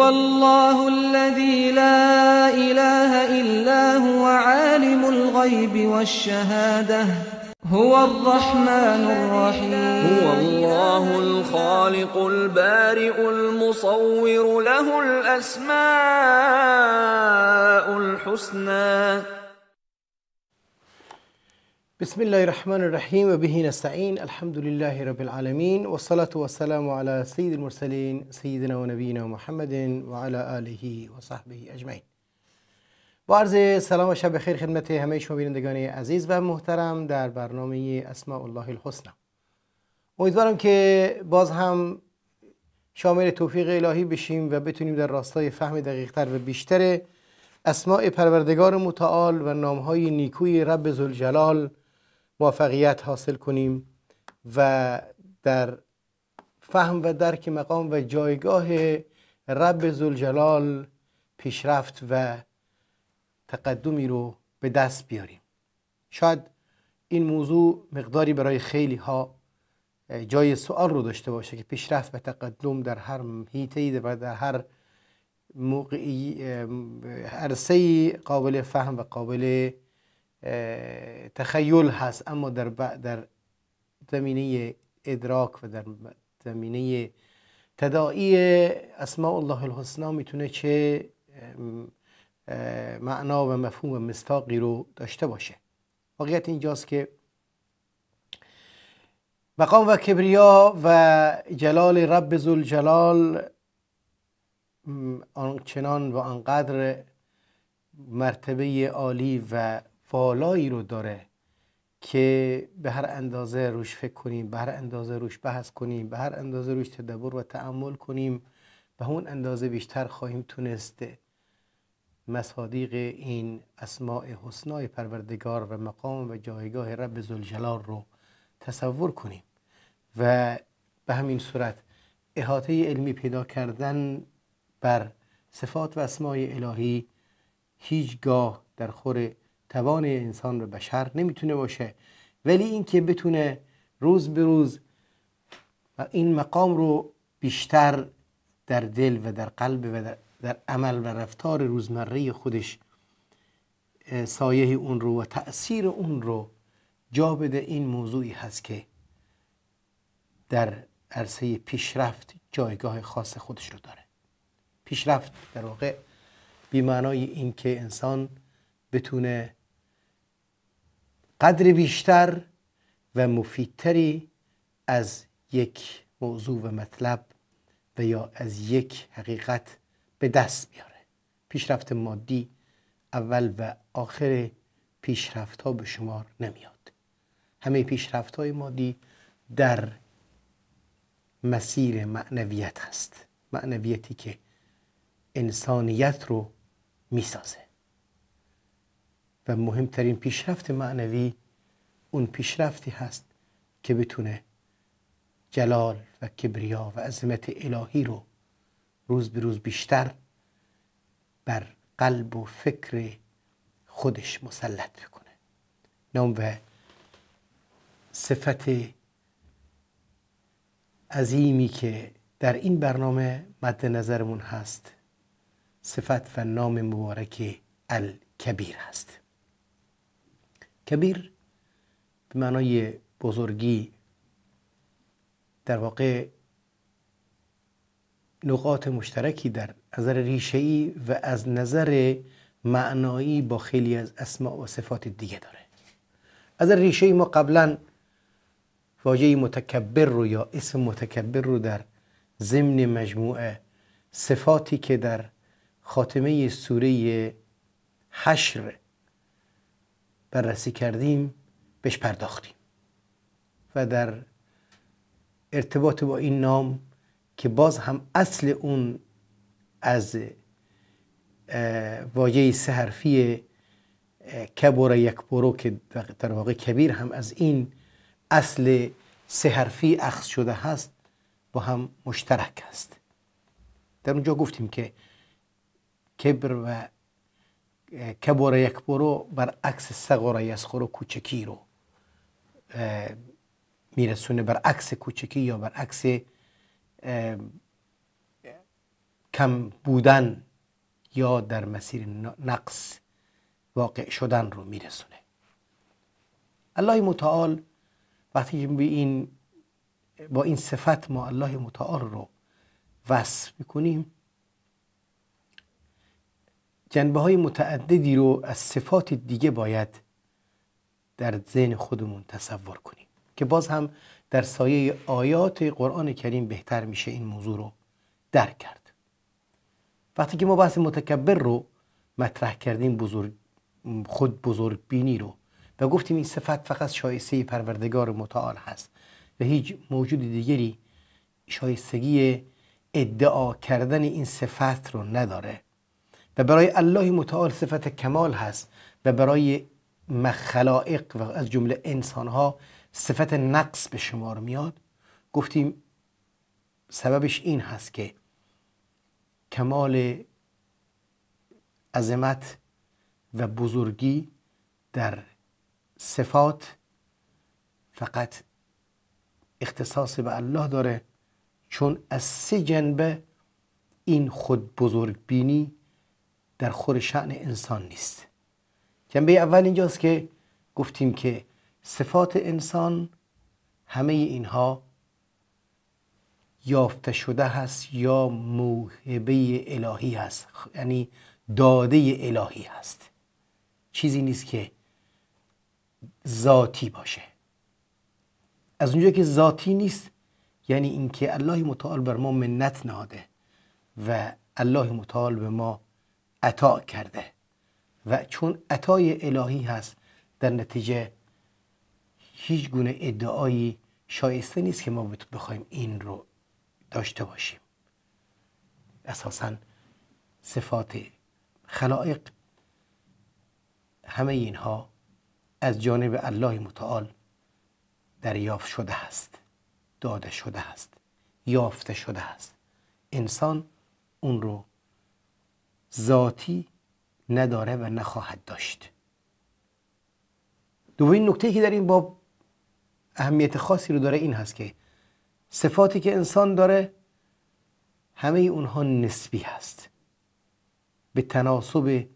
والله الذي لا إله إلا هو عالم الغيب والشهادة هو الرحمن الرحيم هو الله الخالق البارئ المصور له الأسماء الحسنى بسم الله الرحمن الرحیم و بهین نستعین الحمد لله رب العالمین و صلاة و سلام علی سید المرسلین سیدنا و نبینا محمد و علی آله و صحبه اجمعین با عرض سلام و شب خیر خدمت همه شما بینندگان عزیز و محترم در برنامه اسماء الله الحسنا امیدوارم که باز هم شامل توفیق الهی بشیم و بتونیم در راستای فهم دقیقتر و بیشتر اسماء پروردگار متعال و نامهای نیکوی رب زلجلال موفقیت حاصل کنیم و در فهم و درک مقام و جایگاه رب زلجلال پیشرفت و تقدمی رو به دست بیاریم شاید این موضوع مقداری برای خیلی ها جای سوال رو داشته باشه که پیشرفت و تقدم در هر هیته و در هر موقعی عرصه قابل فهم و قابل تخیل هست اما در, در زمینه ادراک و در زمینه تدائی اسماء الله الحسنا میتونه چه معنا و مفهوم و مستاقی رو داشته باشه واقعیت اینجاست که مقام و کبریا و جلال رب جلال آنچنان و آنقدر مرتبه عالی و والایی رو داره که به هر اندازه روش فکر کنیم به هر اندازه روش بحث کنیم به هر اندازه روش تدبر و تعمل کنیم به اون اندازه بیشتر خواهیم تونست مصادیق این اسماع حسنای پروردگار و مقام و جایگاه رب زلجلال رو تصور کنیم و به همین صورت احاطه علمی پیدا کردن بر صفات و اسماع الهی هیچگاه در خور توان انسان و بشر نمیتونه باشه ولی اینکه بتونه روز به روز و این مقام رو بیشتر در دل و در قلب و در عمل و رفتار روزمره خودش سایه اون رو و تأثیر اون رو جا بده این موضوعی هست که در عرصه پیشرفت جایگاه خاص خودش رو داره پیشرفت در واقع بیمانای این که انسان بتونه قدر بیشتر و مفیدتری از یک موضوع و مطلب و یا از یک حقیقت به دست میاره پیشرفت مادی اول و آخر پیشرفت ها به شمار نمیاد همه پیشرفت های مادی در مسیر معنویت هست معنویتی که انسانیت رو میسازه و مهمترین پیشرفت معنوی اون پیشرفتی هست که بتونه جلال و کبریا و عظمت الهی رو روز به روز بیشتر بر قلب و فکر خودش مسلط بکنه نام و صفت عظیمی که در این برنامه مد نظرمون هست صفت و نام مبارک الکبیر هست کبیر به معنای بزرگی در واقع نقاط مشترکی در نظر ریشه ای و از نظر معنایی با خیلی از اسماع و صفات دیگه داره از ریشه ای ما قبلا واژه متکبر رو یا اسم متکبر رو در ضمن مجموعه صفاتی که در خاتمه سوره حشر بررسی کردیم بهش پرداختیم و در ارتباط با این نام که باز هم اصل اون از واژه سه حرفی کبر یک برو که در واقع کبیر هم از این اصل سه حرفی اخذ شده هست با هم مشترک است در اونجا گفتیم که کبر و کبور یک برو عکس سغار یسخور و کوچکی رو میرسونه بر عکس کوچکی یا بر عکس کم بودن یا در مسیر نقص واقع شدن رو میرسونه الله متعال وقتی این با این صفت ما الله متعال رو وصف میکنیم جنبه های متعددی رو از صفات دیگه باید در ذهن خودمون تصور کنیم که باز هم در سایه آیات قرآن کریم بهتر میشه این موضوع رو درک کرد وقتی که ما بحث متکبر رو مطرح کردیم بزرگ خود بزرگ بینی رو و گفتیم این صفت فقط شایسته پروردگار متعال هست و هیچ موجود دیگری شایستگی ادعا کردن این صفت رو نداره و برای الله متعال صفت کمال هست و برای مخلائق و از جمله انسان ها صفت نقص به شمار میاد گفتیم سببش این هست که کمال عظمت و بزرگی در صفات فقط اختصاص به الله داره چون از سه جنبه این خود بزرگ بینی در خور شعن انسان نیست جنبه اول اینجاست که گفتیم که صفات انسان همه اینها یافته شده هست یا موهبه الهی هست یعنی داده الهی هست چیزی نیست که ذاتی باشه از اونجا که ذاتی نیست یعنی اینکه الله متعال بر ما منت نهاده و الله متعال به ما عطا کرده و چون عطای الهی هست در نتیجه هیچ گونه ادعایی شایسته نیست که ما بخوایم این رو داشته باشیم اساسا صفات خلائق همه اینها از جانب الله متعال دریافت شده است داده شده است یافته شده است انسان اون رو ذاتی نداره و نخواهد داشت دومین نکته که در این باب اهمیت خاصی رو داره این هست که صفاتی که انسان داره همه اونها نسبی هست به تناسب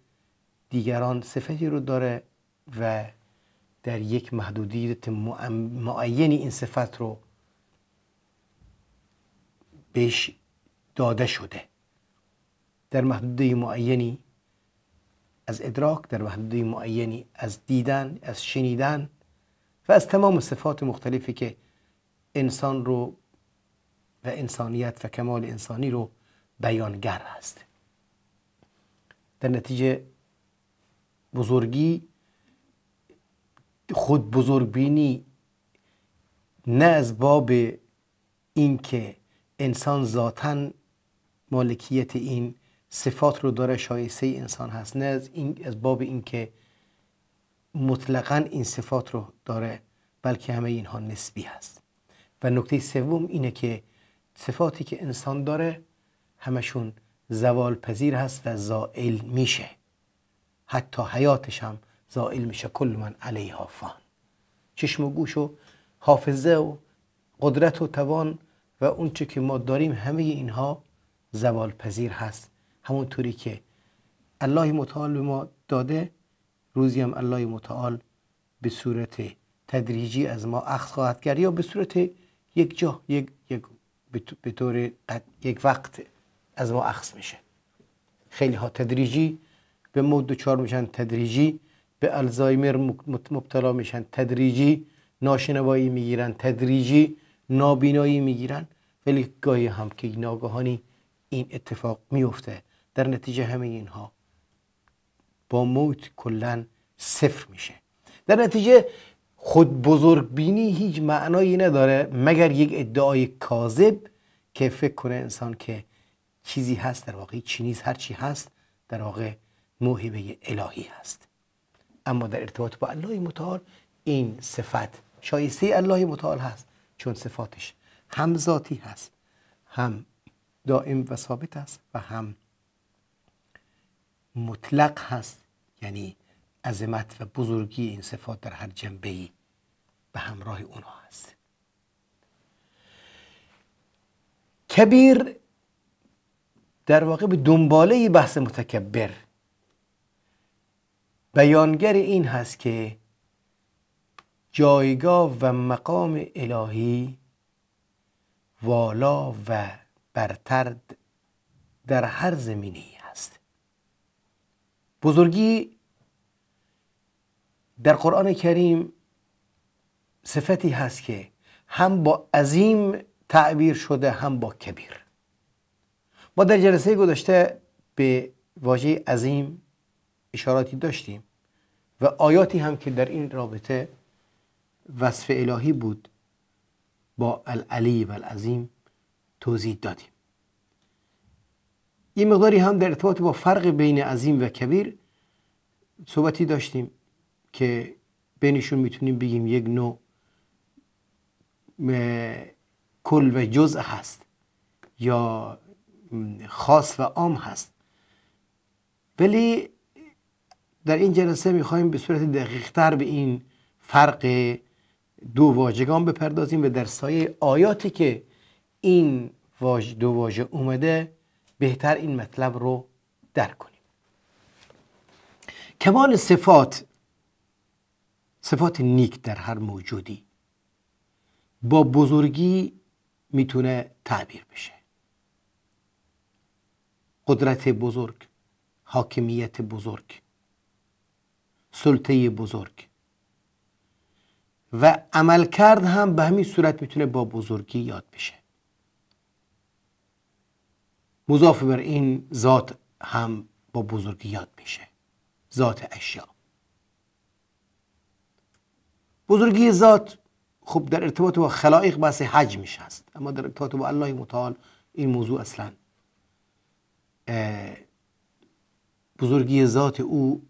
دیگران صفتی رو داره و در یک محدودیت معینی این صفت رو بهش داده شده در محدوده معینی از ادراک در محدوده معینی از دیدن از شنیدن و از تمام صفات مختلفی که انسان رو و انسانیت و کمال انسانی رو بیانگر است. در نتیجه بزرگی خود بزرگبینی نه از باب اینکه انسان ذاتا مالکیت این صفات رو داره شایسته انسان هست نه از, این، از باب اینکه مطلقا این صفات رو داره بلکه همه اینها نسبی هست و نکته سوم اینه که صفاتی که انسان داره همشون زوال پذیر هست و زائل میشه حتی حیاتش هم زائل میشه کل من علیها فان چشم و گوش و حافظه و قدرت و توان و اونچه که ما داریم همه اینها زوال پذیر هست همونطوری که الله متعال به ما داده روزی هم الله متعال به صورت تدریجی از ما اخذ خواهد کرد یا به صورت یک جا یک, یک به طور یک وقت از ما اخذ میشه خیلی ها تدریجی به مود چار میشن تدریجی به الزایمر مبتلا میشن تدریجی ناشنوایی میگیرن تدریجی نابینایی میگیرن ولی گاهی هم که ناگهانی این اتفاق میفته در نتیجه همه اینها با موت کلا صفر میشه در نتیجه خود بزرگ بینی هیچ معنایی نداره مگر یک ادعای کاذب که فکر کنه انسان که چیزی هست در واقع چی نیست هر چی هست در واقع موهبه الهی هست اما در ارتباط با الله متعال این صفت شایسته الله متعال هست چون صفاتش هم ذاتی هست هم دائم و ثابت است و هم مطلق هست یعنی عظمت و بزرگی این صفات در هر جنبه ای به همراه اونها هست کبیر در واقع به دنباله بحث متکبر بیانگر این هست که جایگاه و مقام الهی والا و برتر در هر زمینه بزرگی در قرآن کریم صفتی هست که هم با عظیم تعبیر شده هم با کبیر ما در جلسه گذشته به واژه عظیم اشاراتی داشتیم و آیاتی هم که در این رابطه وصف الهی بود با العلی و العظیم توضیح دادیم یه مقداری هم در ارتباط با فرق بین عظیم و کبیر صحبتی داشتیم که بینشون میتونیم بگیم یک نوع کل و جزء هست یا خاص و عام هست ولی در این جلسه میخوایم به صورت دقیقتر به این فرق دو واژگان بپردازیم و در سایه آیاتی که این واژ دو واژه اومده بهتر این مطلب رو درک کنیم کمال صفات صفات نیک در هر موجودی با بزرگی میتونه تعبیر بشه قدرت بزرگ حاکمیت بزرگ سلطه بزرگ و عملکرد هم به همین صورت میتونه با بزرگی یاد بشه مضاف بر این ذات هم با بزرگی یاد میشه ذات اشیا بزرگی ذات خب در ارتباط با خلایق بحث حجمش هست اما در ارتباط با الله متعال این موضوع اصلا بزرگی ذات او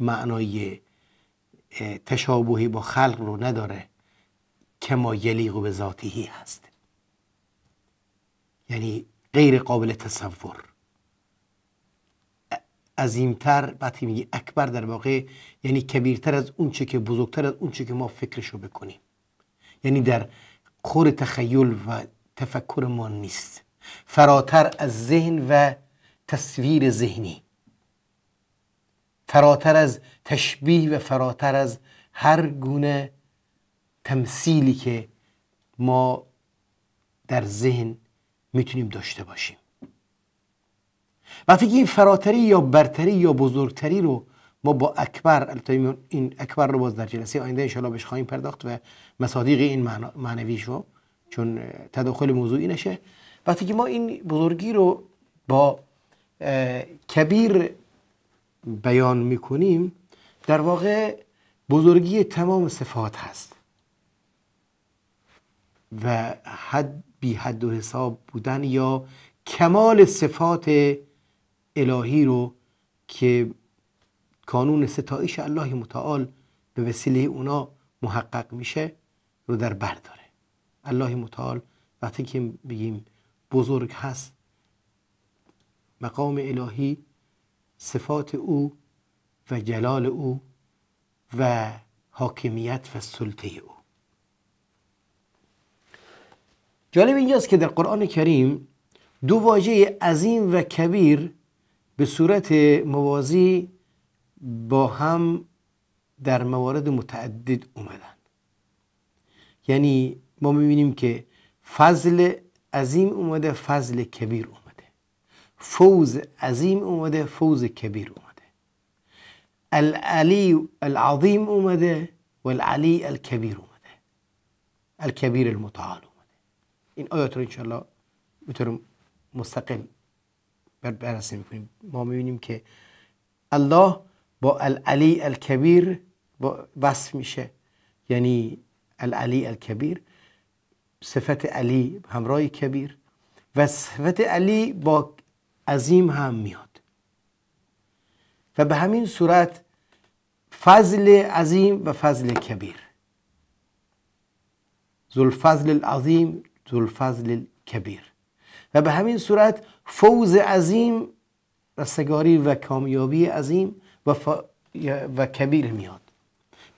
معنای تشابهی با خلق رو نداره که ما یلیق به ذاتهی هست یعنی غیر قابل تصور عظیمتر وقتی میگی اکبر در واقع یعنی کبیرتر از اون چه که بزرگتر از اون چه که ما فکرشو بکنیم یعنی در خور تخیل و تفکر ما نیست فراتر از ذهن و تصویر ذهنی فراتر از تشبیه و فراتر از هر گونه تمثیلی که ما در ذهن میتونیم داشته باشیم وقتی که این فراتری یا برتری یا بزرگتری رو ما با اکبر این اکبر رو باز در جلسه آینده انشاءالله بهش خواهیم پرداخت و مصادیق این معنویش رو چون تداخل موضوعی نشه وقتی که ما این بزرگی رو با کبیر بیان میکنیم در واقع بزرگی تمام صفات هست و حد بی حد و حساب بودن یا کمال صفات الهی رو که کانون ستایش الله متعال به وسیله اونا محقق میشه رو در بر داره الله متعال وقتی که بگیم بزرگ هست مقام الهی صفات او و جلال او و حاکمیت و سلطه او جالب اینجاست که در قرآن کریم دو واژه عظیم و کبیر به صورت موازی با هم در موارد متعدد اومدن یعنی ما میبینیم که فضل عظیم اومده فضل کبیر اومده فوز عظیم اومده فوز کبیر اومده العلی العظیم اومده والعلی الکبیر اومده الکبیر المتعال این آیات رو انشالله به مستقل بررسی میکنیم ما میبینیم که الله با العلی الکبیر وصف میشه یعنی العلی الکبیر صفت علی همراه کبیر و صفت علی با عظیم هم میاد و به همین صورت فضل عظیم و فضل کبیر ذوالفضل العظیم ذوالفضل کبیر و به همین صورت فوز عظیم سگاری و کامیابی عظیم و, و کبیر میاد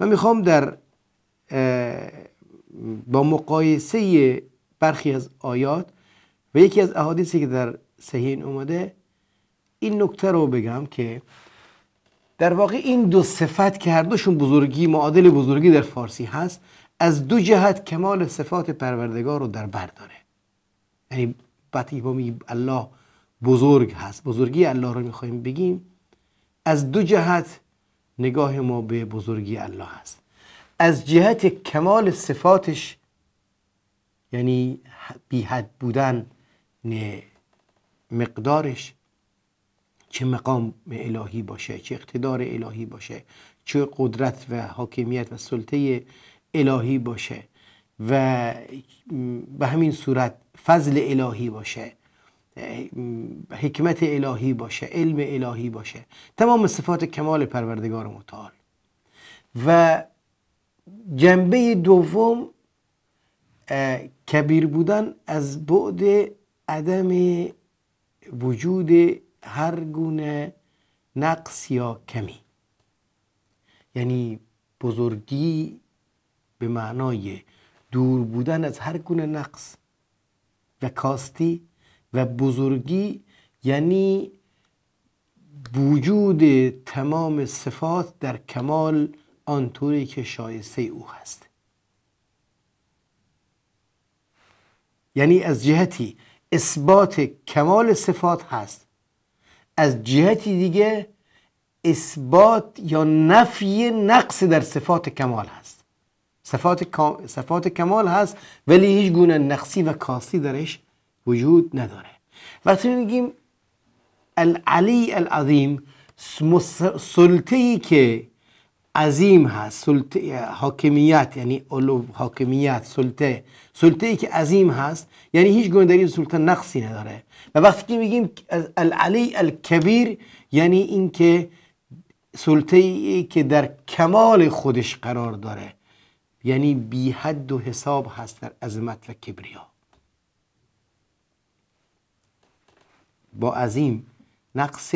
من میخوام در با مقایسه برخی از آیات و یکی از احادیثی که در صحیح اومده این نکته رو بگم که در واقع این دو صفت که هر دوشون بزرگی معادل بزرگی در فارسی هست از دو جهت کمال صفات پروردگار رو در بر داره یعنی وقتی ما الله بزرگ هست بزرگی الله رو میخوایم بگیم از دو جهت نگاه ما به بزرگی الله هست از جهت کمال صفاتش یعنی بی بودن مقدارش چه مقام الهی باشه چه اقتدار الهی باشه چه قدرت و حاکمیت و سلطه الهی باشه و به همین صورت فضل الهی باشه حکمت الهی باشه علم الهی باشه تمام صفات کمال پروردگار متعال و جنبه دوم کبیر بودن از بعد عدم وجود هر گونه نقص یا کمی یعنی بزرگی به معنای دور بودن از هر گونه نقص و کاستی و بزرگی یعنی وجود تمام صفات در کمال آنطوری که شایسته او هست یعنی از جهتی اثبات کمال صفات هست از جهتی دیگه اثبات یا نفی نقص در صفات کمال هست صفات, صفات کمال هست ولی هیچ گونه نقصی و کاستی درش وجود نداره وقتی میگیم العلی العظیم سلطه که عظیم هست سلطه حاکمیت یعنی علو حاکمیت سلطه سلطه ای که عظیم هست یعنی هیچ گونه در این سلطه نقصی نداره و وقتی که میگیم العلی الکبیر یعنی اینکه سلطه ای که در کمال خودش قرار داره یعنی بی حد و حساب هست در عظمت و کبریا با عظیم نقص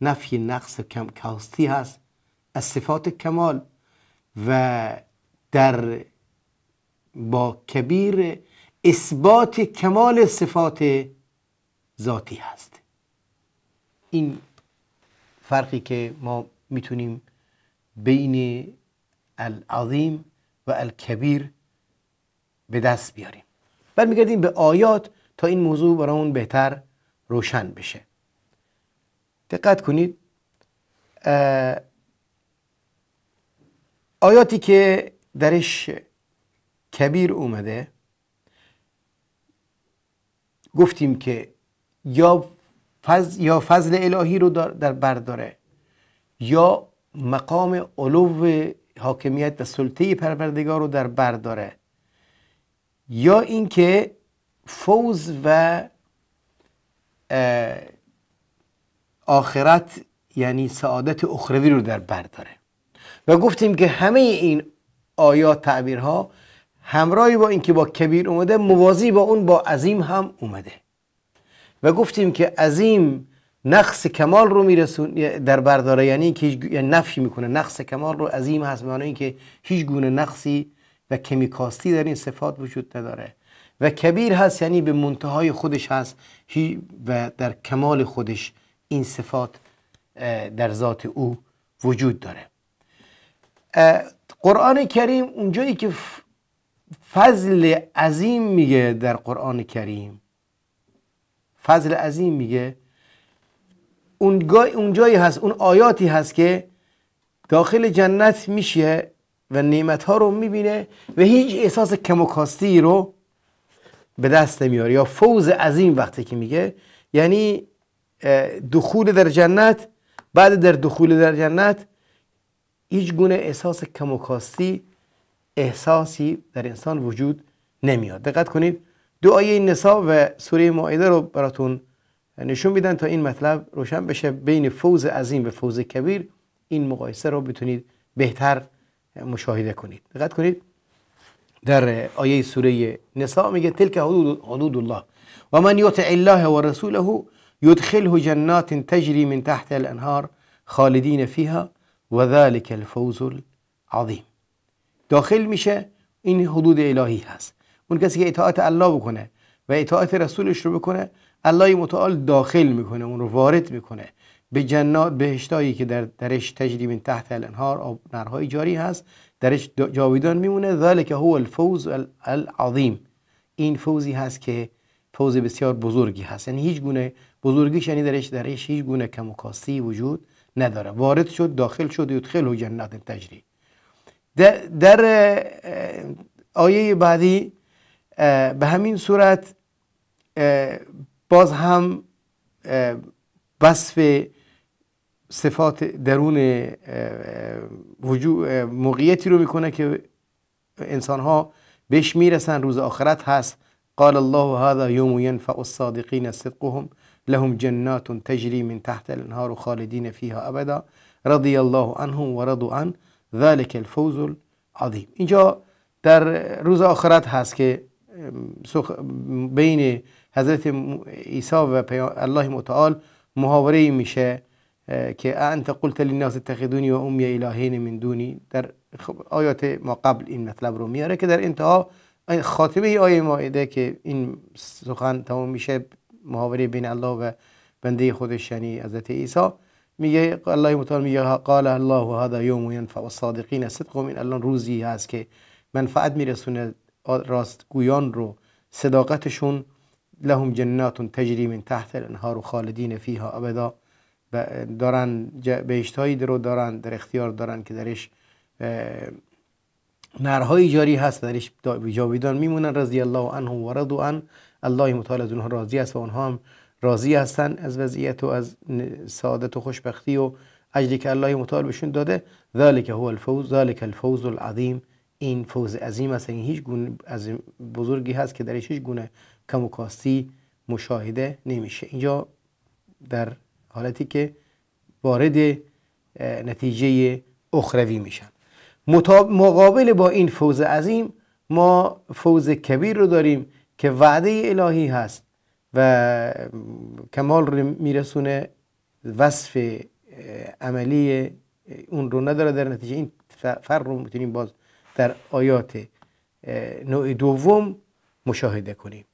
نفی نقص کم کاستی هست از صفات کمال و در با کبیر اثبات کمال صفات ذاتی هست این فرقی که ما میتونیم بین العظیم و الکبیر به دست بیاریم برمیگردیم به آیات تا این موضوع برامون بهتر روشن بشه دقت کنید آیاتی که درش کبیر اومده گفتیم که یا فضل, یا فضل الهی رو در بر داره یا مقام علو حاکمیت و سلطه پروردگار رو در بر داره یا اینکه فوز و آخرت یعنی سعادت اخروی رو در بر داره و گفتیم که همه این آیات تعبیرها همراهی با اینکه با کبیر اومده موازی با اون با عظیم هم اومده و گفتیم که عظیم نقص کمال رو میرسون در برداره یعنی که هیچ یعنی نفی میکنه نقص کمال رو عظیم هست معنی اینکه هیچ گونه نقصی و کمیکاستی در این صفات وجود نداره و کبیر هست یعنی به منتهای خودش هست و در کمال خودش این صفات در ذات او وجود داره قرآن کریم اونجایی که فضل عظیم میگه در قرآن کریم فضل عظیم میگه اون جایی هست اون آیاتی هست که داخل جنت میشه و نعمت ها رو میبینه و هیچ احساس کم و کاستی رو به دست نمیاره یا فوز عظیم وقتی که میگه یعنی دخول در جنت بعد در دخول در جنت هیچ گونه احساس کم و کاستی احساسی در انسان وجود نمیاد دقت کنید دو آیه نسا و سوره مائده رو براتون نشون میدن تا این مطلب روشن بشه بین فوز عظیم و فوز کبیر این مقایسه رو بتونید بهتر مشاهده کنید دقت کنید در آیه سوره نساء میگه تلک حدود, حدود الله و من یطع الله و رسوله یدخله جنات تجری من تحت الانهار خالدین فیها و ذلک الفوز العظیم داخل میشه این حدود الهی هست اون کسی که اطاعت الله بکنه و اطاعت رسولش رو بکنه الله متعال داخل میکنه اون رو وارد میکنه به جنات بهشتایی که در درش تجریب تحت الانهار آب نرهای جاری هست درش جاویدان میمونه ذالک هو الفوز العظیم این فوزی هست که فوز بسیار بزرگی هست یعنی هیچ گونه بزرگیش شنی یعنی درش درش هیچ گونه کم و وجود نداره وارد شد داخل شد یدخل و جنات تجری در, در آیه بعدی به همین صورت باز هم وصف صفات درون وجود موقعیتی رو میکنه که انسان ها بهش میرسن روز آخرت هست قال الله هذا یوم ینفع الصادقین صدقهم لهم جنات تجری من تحت الانهار خالدین فیها ابدا رضی الله عنهم ورضوا عن ذلک الفوز العظیم اینجا در روز آخرت هست که بین حضرت عیسی و الله متعال محاوره میشه که انت قلت للناس اتخذونی و امی الهین من دونی در خب، آیات ما قبل این مطلب رو میاره که در انتها خاتمه ای آیه مائده که این سخن تمام میشه محاوره بین الله و بنده خودش یعنی حضرت عیسی میگه الله متعال میگه قال الله هذا یوم ینفع الصادقین صدقهم من الان روزی هست که منفعت میرسونه گویان رو صداقتشون لهم جنات تجری من تحت الانهار خالدین فیها ابدا دارن بهشت هایی رو دارن در اختیار دارن که درش نرهای جاری هست درش جاویدان میمونن رضی الله عنهم و رضو الله متعال از اونها راضی است و اونها هم راضی هستن از وضعیت و از سعادت و خوشبختی و اجلی که الله متعال بهشون داده ذالک هو الفوز ذالک الفوز العظیم این فوز عظیم است این یعنی هیچ گونه از بزرگی هست که درش هیچ گونه کم کاستی مشاهده نمیشه اینجا در حالتی که وارد نتیجه اخروی میشن مقابل با این فوز عظیم ما فوز کبیر رو داریم که وعده الهی هست و کمال رو میرسونه وصف عملی اون رو نداره در نتیجه این فر رو میتونیم باز در آیات نوع دوم مشاهده کنیم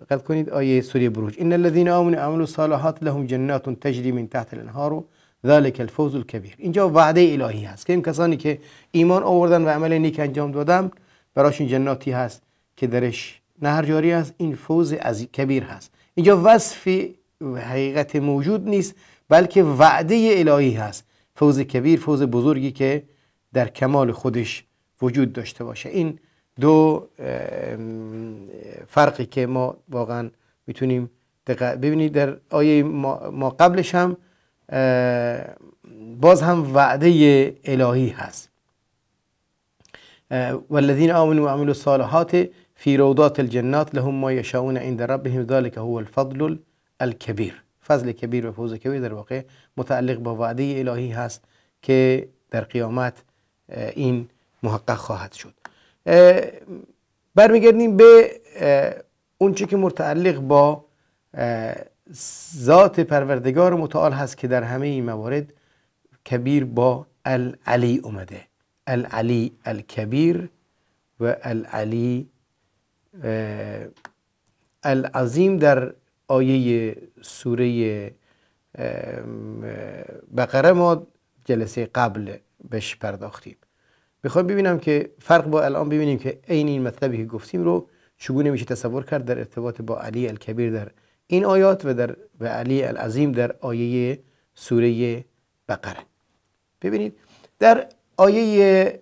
دقت کنید آیه سوره بروج ان الذين امنوا وعملوا صالحات لهم جنات تجري من تحت الانهار ذلك الفوز الكبير. اینجا وعده الهی هست که این کسانی که ایمان آوردن و عمل نیک انجام دادن براشون جناتی هست که درش نهر جاری است این فوز از کبیر هست اینجا وصف حقیقت موجود نیست بلکه وعده الهی هست فوز کبیر فوز بزرگی که در کمال خودش وجود داشته باشه این دو فرقی که ما واقعا میتونیم دقیق ببینید در آیه ما قبلش هم باز هم وعده الهی هست والذین آمنوا و عملوا الصالحات فی روضات الجنات لهم ما یشاؤون عند ربهم ذلك هو الفضل الكبير فضل کبیر و فوز کبیر در واقع متعلق با وعده الهی هست که در قیامت این محقق خواهد شد برمیگردیم به اونچه که متعلق با ذات پروردگار متعال هست که در همه این موارد کبیر با العلی اومده العلی الکبیر و العلی العظیم در آیه سوره بقره ما جلسه قبل بهش پرداختیم میخوام ببینم که فرق با الان ببینیم که عین این مطلبی که گفتیم رو چگونه میشه تصور کرد در ارتباط با علی الکبیر در این آیات و در و علی العظیم در آیه سوره بقره ببینید در آیه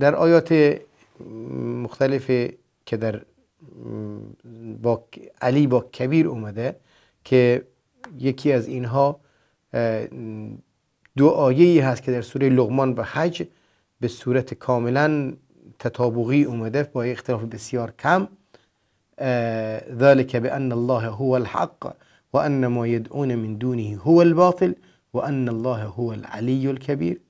در آیات مختلف که در با علی با کبیر اومده که یکی از اینها دو آیه هست که در سوره لغمان و حج به صورت کاملا تطابقی اومده با اختلاف بسیار کم ذلك بان الله هو الحق وان ما يدعون من دونه هو الباطل ون الله هو العلي الكبير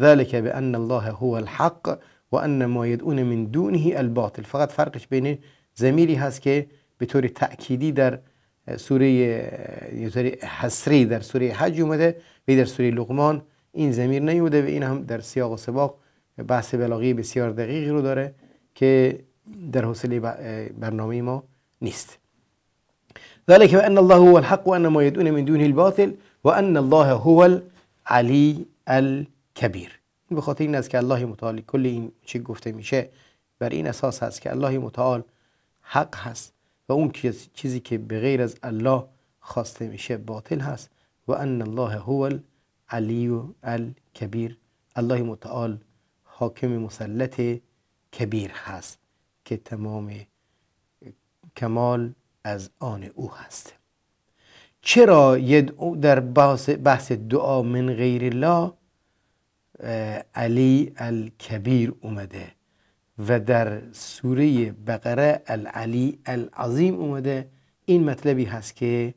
ذلك بان الله هو الحق وان ما يدعون من دونه الباطل فقط فرقش بین زمیری هست که به طور تأکیدی در سوره حسری در سوره حج اومده و در سوره لقمان این زمیر نیومده و این هم در سیاق و سباق بحث بلاغی بسیار دقیقی رو داره که در حوصله برنامه ما نیست ذلك ان الله هو الحق وان ما يدعون من دونه الباطل وان الله هو العلي الكبير. این به خاطر این است که الله متعال کل این چی گفته میشه بر این اساس هست که الله متعال حق هست و اون چیزی که به غیر از الله خواسته میشه باطل هست و ان الله هو العلی الکبیر الله متعال حاکم مسلط کبیر هست که تمام کمال از آن او هست چرا در بحث, دعا من غیر الله علی الکبیر اومده و در سوره بقره العلی العظیم اومده این مطلبی هست که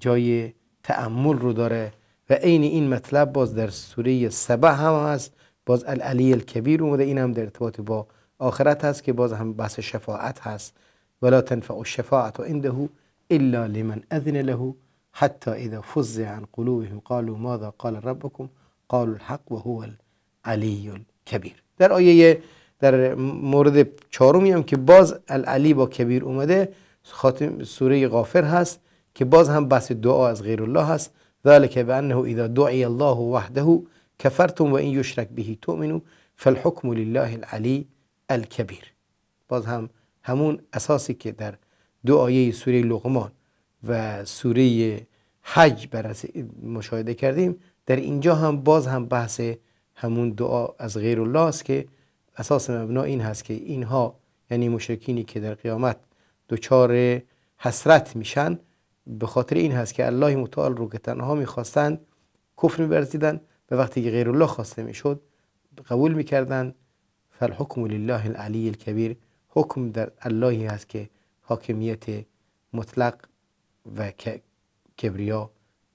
جای تأمل رو داره و عین این مطلب باز در سوره سبع هم هست باز العلی الکبیر اومده این هم در ارتباط با آخرت هست که باز هم بحث شفاعت هست ولا تنفع الشفاعت عنده الا لمن اذن له حتى اذا فزع عن قلوبهم قالوا ماذا قال ربكم قالوا الحق وهو العلی الکبیر در آیه در مورد چهارمی هم که باز العلی با کبیر اومده خاتم سوره غافر هست که باز هم بحث دعا از غیر الله هست ذلک بانه اذا دعی الله وحده کفرتم و این یشرک بهی تؤمنو فالحکم لله العلی الکبیر باز هم همون اساسی که در دو آیه سوره لقمان و سوره حج مشاهده کردیم در اینجا هم باز هم بحث همون دعا از غیر الله است که اساس مبنا این هست که اینها یعنی مشرکینی که در قیامت دچار حسرت میشن به خاطر این هست که الله متعال رو که تنها میخواستند کفر میبرزیدن به وقتی که غیر الله خواسته میشد قبول میکردند فالحکم لله العلی الکبیر حکم در اللهی هست که حاکمیت مطلق و کبریا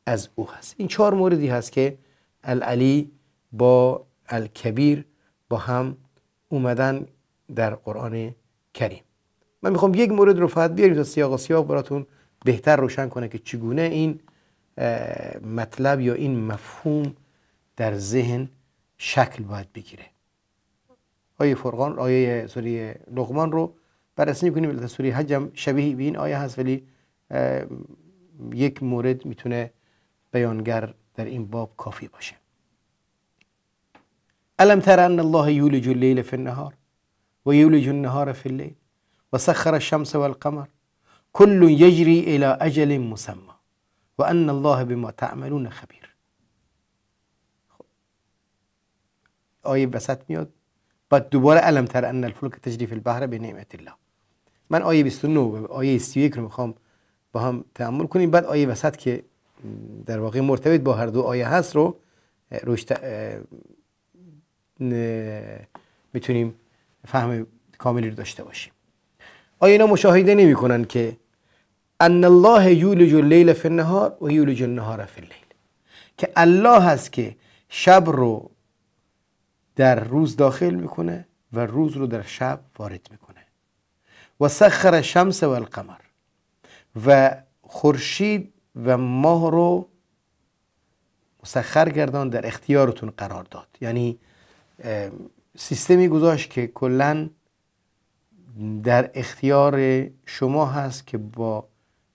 از او هست این چهار موردی هست که العلی با الکبیر با هم اومدن در قرآن کریم من میخوام یک مورد رو فقط بیاریم تا سیاق سیاق براتون بهتر روشن کنه که چگونه این مطلب یا این مفهوم در ذهن شکل باید بگیره آیه فرقان آیه سوره لقمان رو بررسی میکنیم ولی سوره حج هم شبیه به این آیه هست ولی یک مورد میتونه بیانگر در این باب کافی باشه الم تر ان الله یولج اللیل فی النهار و یولج النهار فی اللیل و سخر الشمس والقمر كل يجري الى اجل مسمى ان الله بما تعملون خبير آیه وسط میاد بعد دوباره علم تر ان الفلک فی البحر به نعمت الله من آیه 29 و آیه 31 رو میخوام با هم تعمل کنیم بعد آیه وسط که در واقع مرتبط با هر دو آیه هست رو روش میتونیم فهم کاملی رو داشته باشیم آیا اینا مشاهده نمی کنن که ان الله یولج اللیل فی النهار و یولج النهار فی اللیل که الله هست که شب رو در روز داخل میکنه و روز رو در شب وارد میکنه و سخر شمس و القمر و خورشید و ماه رو مسخر گردان در اختیارتون قرار داد یعنی سیستمی گذاشت که کلا در اختیار شما هست که با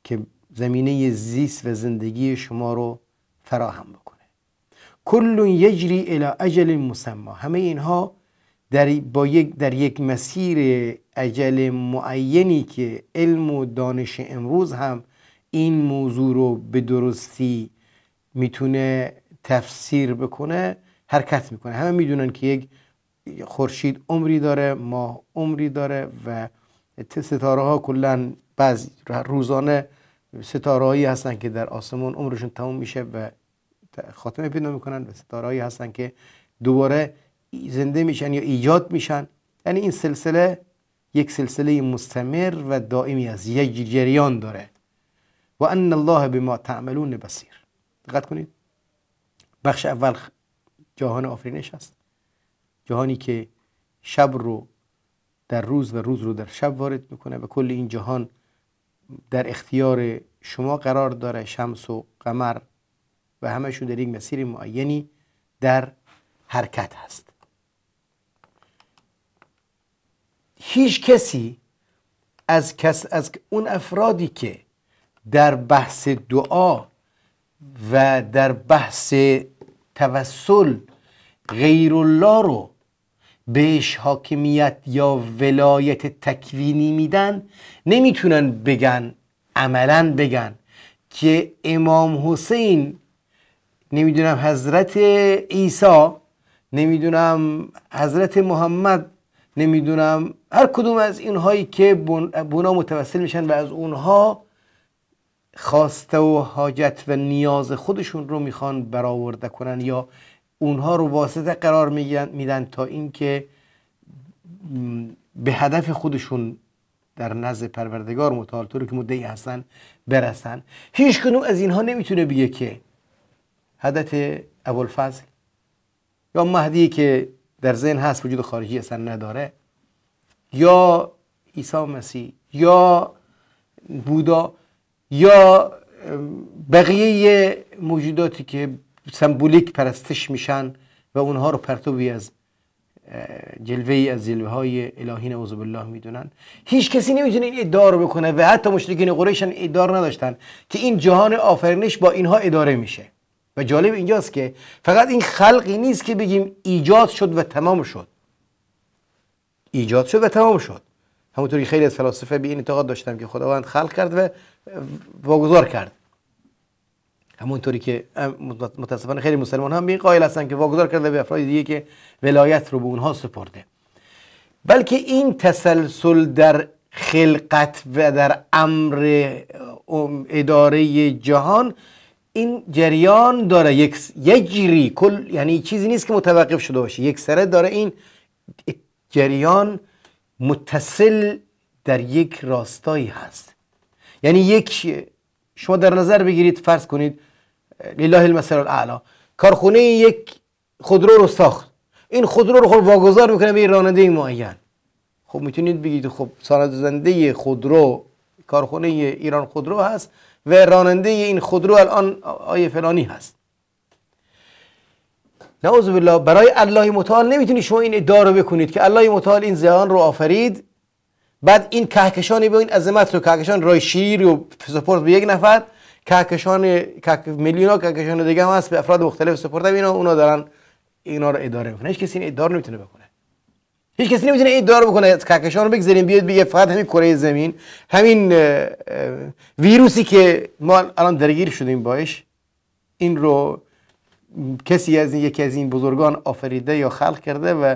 که زمینه زیست و زندگی شما رو فراهم بکنه کل یجری الی اجل مسما همه اینها در, با یک در یک مسیر اجل معینی که علم و دانش امروز هم این موضوع رو به درستی میتونه تفسیر بکنه حرکت میکنه همه میدونن که یک خورشید عمری داره ماه عمری داره و ستاره ها کلا بعضی روزانه ستاره هایی هستن که در آسمان عمرشون تموم میشه و خاتمه پیدا میکنن و ستارهایی هستن که دوباره زنده میشن یا ایجاد میشن یعنی این سلسله یک سلسله مستمر و دائمی از یک جریان داره و ان الله ما تعملون بصیر دقت کنید بخش اول جهان آفرینش است جهانی که شب رو در روز و روز رو در شب وارد میکنه و کل این جهان در اختیار شما قرار داره شمس و قمر و همشون در یک مسیر معینی در حرکت هست هیچ کسی از, کس از اون افرادی که در بحث دعا و در بحث توسل غیر الله رو بهش حاکمیت یا ولایت تکوینی میدن نمیتونن بگن عملا بگن که امام حسین نمیدونم حضرت عیسی نمیدونم حضرت محمد نمیدونم هر کدوم از اینهایی که بنا متوسل میشن و از اونها خواسته و حاجت و نیاز خودشون رو میخوان برآورده کنن یا اونها رو واسطه قرار میدن تا اینکه به هدف خودشون در نزد پروردگار متعال که مدعی هستن برسن هیچ کدوم از اینها نمیتونه بگه که حضرت ابوالفضل یا مهدی که در ذهن هست وجود خارجی اصلا نداره یا عیسی مسیح یا بودا یا بقیه موجوداتی که سمبولیک پرستش میشن و اونها رو پرتوی از جلوه از جلوه های الهی نعوذ بالله میدونن هیچ کسی نمیتونه این ادعا رو بکنه و حتی مشرکین قریش ادعا نداشتن که این جهان آفرینش با اینها اداره میشه و جالب اینجاست که فقط این خلقی نیست که بگیم ایجاد شد و تمام شد ایجاد شد و تمام شد همونطوری خیلی از فلاسفه به این اعتقاد داشتم که خداوند خلق کرد و واگذار کرد همونطوری که متاسفانه خیلی مسلمان هم به این قائل هستن که واگذار کرده به افراد دیگه که ولایت رو به اونها سپرده بلکه این تسلسل در خلقت و در امر اداره جهان این جریان داره یک یجری کل یعنی چیزی نیست که متوقف شده باشه یک سره داره این جریان متصل در یک راستایی هست یعنی یک شما در نظر بگیرید فرض کنید لله المثل الاعلا کارخونه یک خودرو رو ساخت این خودرو رو خود خب واگذار میکنه به راننده معین خب میتونید بگید خب سازنده خودرو کارخونه ایران خودرو هست و راننده این خودرو الان آیه فلانی هست نعوذ بالله برای الله متعال نمیتونید شما این ادعا رو بکنید که الله متعال این زهان رو آفرید بعد این کهکشانی به این عظمت رو کهکشان رای شیر و سپورت به یک نفر کهکشان میلیون ها کهکشان دیگه هم هست به افراد مختلف سپورت اینا اونا دارن اینا رو اداره میکنن هیچ کسی این ادعا نمیتونه بکنه هیچ کسی نمیتونه ادعا رو بکنه کهکشان رو بگذاریم بیاد بگه فقط همین کره زمین همین ویروسی که ما الان درگیر شدیم باش این رو کسی از این یکی از این بزرگان آفریده یا خلق کرده و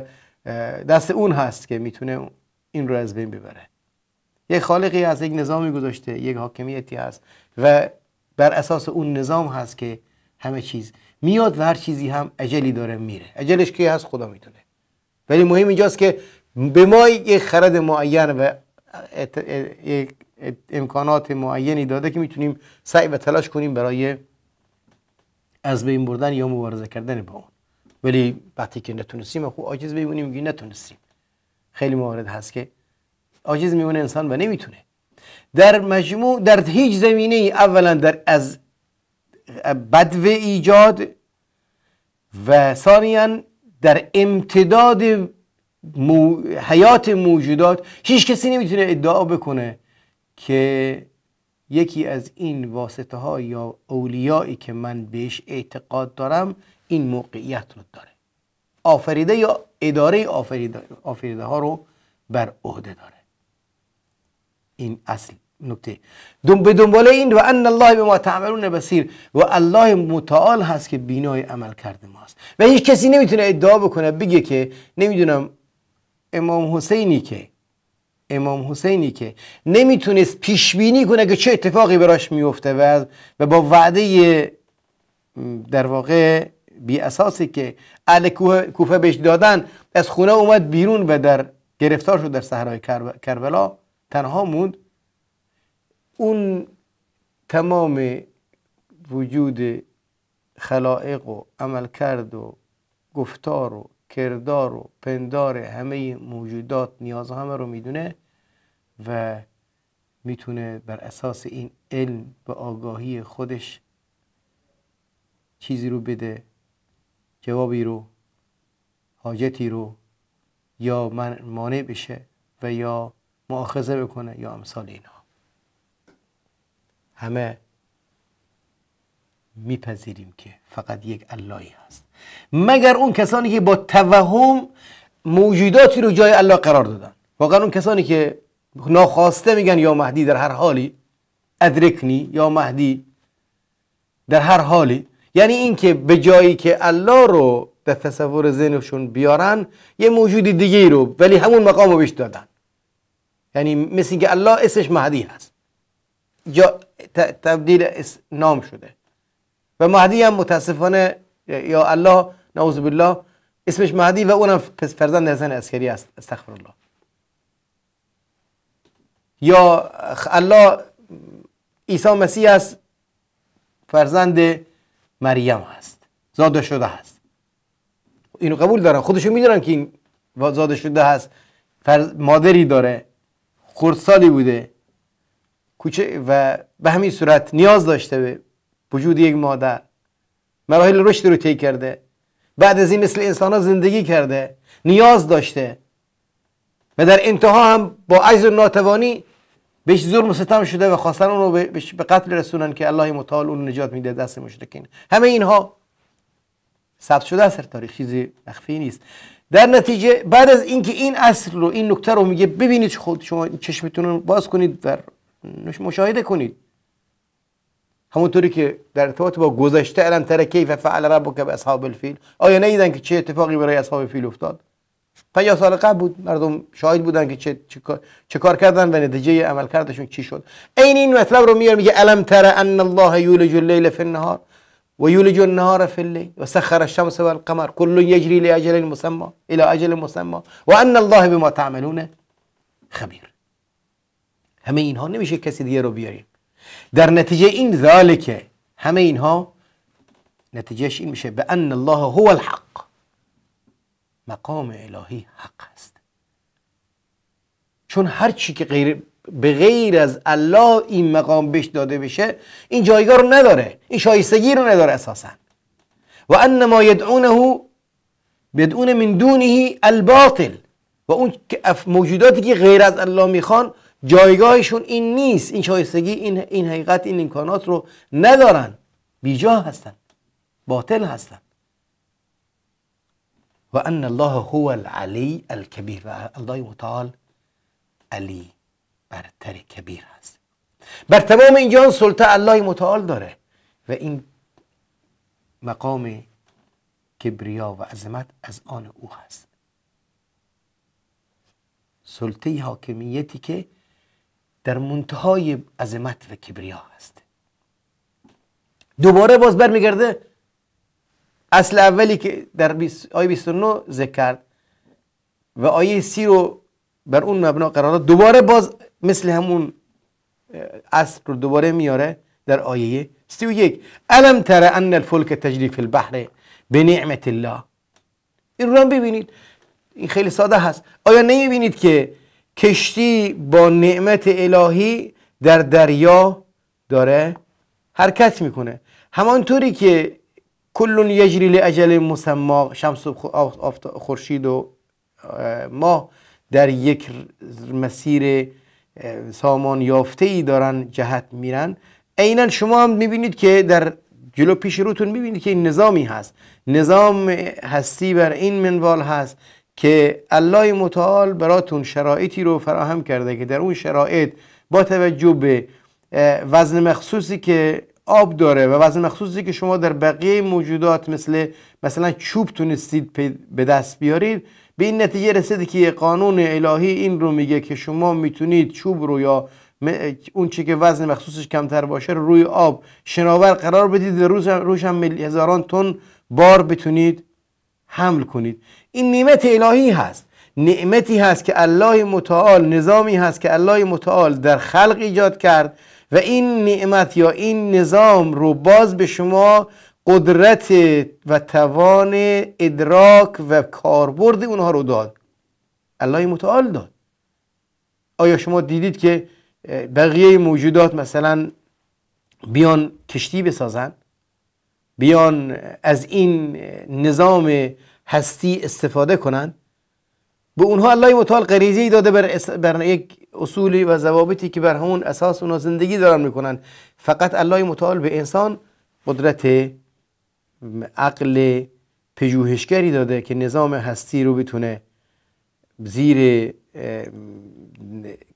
دست اون هست که میتونه این رو از بین ببره یک خالقی هست یک نظامی گذاشته یک حاکمیتی هست و بر اساس اون نظام هست که همه چیز میاد و هر چیزی هم اجلی داره میره اجلش که هست خدا میتونه ولی مهم اینجاست که به ما یک خرد معین و امکانات معینی داده که میتونیم سعی و تلاش کنیم برای از بین بردن یا مبارزه کردن با اون ولی وقتی که نتونستیم خب عاجز بیمونیم میگیم نتونستیم خیلی موارد هست که عاجز میمونه انسان و نمیتونه در مجموع در هیچ زمینه ای اولا در از بدو ایجاد و ثانیا در امتداد حیات موجودات هیچ کسی نمیتونه ادعا بکنه که یکی از این واسطه ها یا اولیایی که من بهش اعتقاد دارم این موقعیت رو داره آفریده یا اداره آفریده, ها رو بر عهده داره این اصل نکته به دنبال این و ان الله به ما تعملون بسیر و الله متعال هست که بینای عمل کرده ماست و هیچ کسی نمیتونه ادعا بکنه بگه که نمیدونم امام حسینی که امام حسینی که نمیتونست پیش بینی کنه که چه اتفاقی براش میفته و و با وعده در واقع بی اساسی که اهل کوفه بهش دادن از خونه اومد بیرون و در گرفتار شد در صحرای کربلا تنها موند اون تمام وجود خلائق و عملکرد و گفتار و کردار و پندار همه موجودات نیاز همه رو میدونه و میتونه بر اساس این علم و آگاهی خودش چیزی رو بده جوابی رو حاجتی رو یا مانع بشه و یا معاخذه بکنه یا امثال اینها همه میپذیریم که فقط یک اللهی هست مگر اون کسانی که با توهم موجوداتی رو جای الله قرار دادن واقعا اون کسانی که ناخواسته میگن یا مهدی در هر حالی ادرکنی یا مهدی در هر حالی یعنی اینکه به جایی که الله رو در تصور ذهنشون بیارن یه موجود دیگه رو ولی همون مقام رو بهش دادن یعنی مثل اینکه الله اسمش مهدی هست جا تبدیل نام شده و مهدی هم متاسفانه یا الله نعوذ بالله اسمش مهدی و اونم فرزند حسن اسکری است استغفر الله یا الله عیسی مسیح است فرزند مریم هست زاده شده هست اینو قبول دارن خودشون میدونن که این زاده شده هست مادری داره خردسالی بوده کوچه و به همین صورت نیاز داشته به وجود یک مادر مراحل رشد رو طی کرده بعد از این مثل انسان ها زندگی کرده نیاز داشته و در انتها هم با عجز و ناتوانی بهش ظلم و ستم شده و خواستن اون رو به قتل رسونن که الله متعال اون نجات میده دست مشرکین همه اینها ثبت شده اثر تاریخ چیزی مخفی نیست در نتیجه بعد از اینکه این اصل رو این نکته رو میگه ببینید خود شما چشمتون رو باز کنید و مشاهده کنید همونطوری که در ارتباط با گذشته الان تر کیف فعل ربک به اصحاب الفیل آیا نیدن که چه اتفاقی برای اصحاب فیل افتاد پنجاه سال قبل بود مردم شاهد بودن که چه, چه, کار کردن و نتیجه کردشون چی شد این این مطلب رو میار میگه الم تر ان الله یولج اللیل فی النهار و یولج النهار فی اللیل و سخر الشمس و القمر کل یجری لاجل مسمى الى اجل مسمى و ان الله بما تعملون خبیر همه اینها نمیشه کسی دیگه رو بیاریم در نتیجه این ذالکه همه اینها نتیجهش این میشه به ان الله هو الحق مقام الهی حق است چون هر که غیر به غیر از الله این مقام بهش داده بشه این جایگاه رو نداره این شایستگی رو نداره اساسا و ان ما یدعونه بدون من دونه الباطل و اون موجوداتی که غیر از الله میخوان جایگاهشون این نیست این شایستگی این, این حقیقت این امکانات رو ندارن بیجا هستن باطل هستن و ان الله هو العلی الکبیر و الله متعال علی برتر کبیر هست بر تمام این جان سلطه الله متعال داره و این مقام کبریا و عظمت از آن او هست سلطه حاکمیتی که در منتهای عظمت و کبریا هست دوباره باز برمیگرده اصل اولی که در آیه 29 ذکر کرد و آیه سی رو بر اون مبنا قرار داد دوباره باز مثل همون اصل رو دوباره میاره در آیه 31 الم تر ان الفلک تجری فی البحر به نعمت الله این رو هم ببینید این خیلی ساده هست آیا نمیبینید که کشتی با نعمت الهی در دریا داره حرکت میکنه همانطوری که کل یجری لاجل مسما شمس خورشید و ما در یک مسیر سامان یافته ای دارن جهت میرن عینا شما هم میبینید که در جلو پیش روتون میبینید که این نظامی هست نظام هستی بر این منوال هست که الله متعال براتون شرایطی رو فراهم کرده که در اون شرایط با توجه به وزن مخصوصی که آب داره و وزن مخصوصی که شما در بقیه موجودات مثل مثلا چوب تونستید به دست بیارید به این نتیجه رسید که قانون الهی این رو میگه که شما میتونید چوب رو یا اون چی که وزن مخصوصش کمتر باشه رو روی آب شناور قرار بدید روش هم هزاران تن بار بتونید حمل کنید این نعمت الهی هست نعمتی هست که الله متعال نظامی هست که الله متعال در خلق ایجاد کرد و این نعمت یا این نظام رو باز به شما قدرت و توان ادراک و کاربرد اونها رو داد الله متعال داد آیا شما دیدید که بقیه موجودات مثلا بیان کشتی بسازن بیان از این نظام هستی استفاده کنند به اونها الله متعال غریزه داده بر, بر یک اصولی و ضوابطی که بر همون اساس اونها زندگی دارن میکنن فقط الله متعال به انسان قدرت عقل پژوهشگری داده که نظام هستی رو بتونه زیر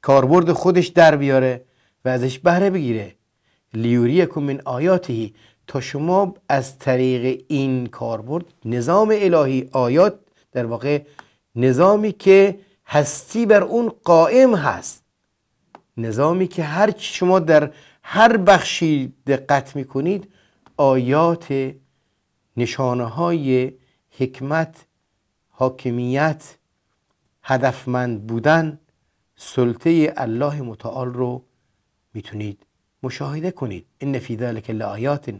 کاربرد خودش در بیاره و ازش بهره بگیره لیوریکم من آیاتهی تا شما از طریق این کاربرد نظام الهی آیات در واقع نظامی که هستی بر اون قائم هست نظامی که هر شما در هر بخشی دقت میکنید آیات نشانه های حکمت حاکمیت هدفمند بودن سلطه الله متعال رو میتونید مشاهده کنید ان فی ذلک لآیات